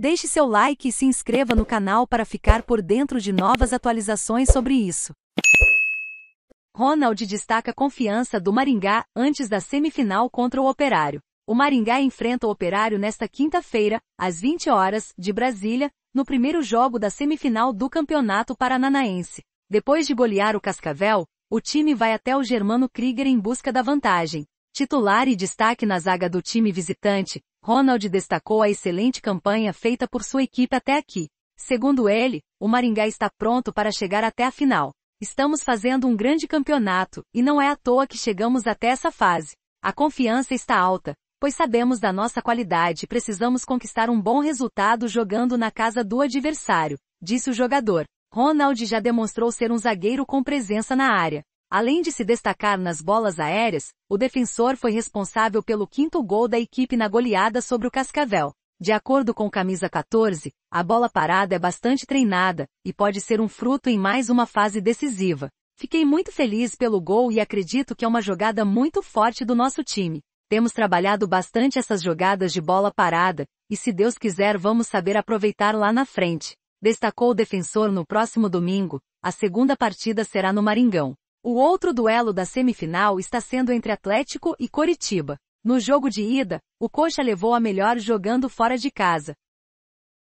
Deixe seu like e se inscreva no canal para ficar por dentro de novas atualizações sobre isso. Ronald destaca confiança do Maringá antes da semifinal contra o Operário. O Maringá enfrenta o Operário nesta quinta-feira, às 20 horas, de Brasília, no primeiro jogo da semifinal do Campeonato Paranaense. Depois de golear o Cascavel, o time vai até o Germano Krieger em busca da vantagem. Titular e destaque na zaga do time visitante, Ronald destacou a excelente campanha feita por sua equipe até aqui. Segundo ele, o Maringá está pronto para chegar até a final. Estamos fazendo um grande campeonato, e não é à toa que chegamos até essa fase. A confiança está alta, pois sabemos da nossa qualidade e precisamos conquistar um bom resultado jogando na casa do adversário, disse o jogador. Ronald já demonstrou ser um zagueiro com presença na área. Além de se destacar nas bolas aéreas, o defensor foi responsável pelo quinto gol da equipe na goleada sobre o Cascavel. De acordo com Camisa 14, a bola parada é bastante treinada e pode ser um fruto em mais uma fase decisiva. Fiquei muito feliz pelo gol e acredito que é uma jogada muito forte do nosso time. Temos trabalhado bastante essas jogadas de bola parada, e se Deus quiser vamos saber aproveitar lá na frente. Destacou o defensor no próximo domingo, a segunda partida será no Maringão. O outro duelo da semifinal está sendo entre Atlético e Coritiba. No jogo de ida, o Coxa levou a melhor jogando fora de casa,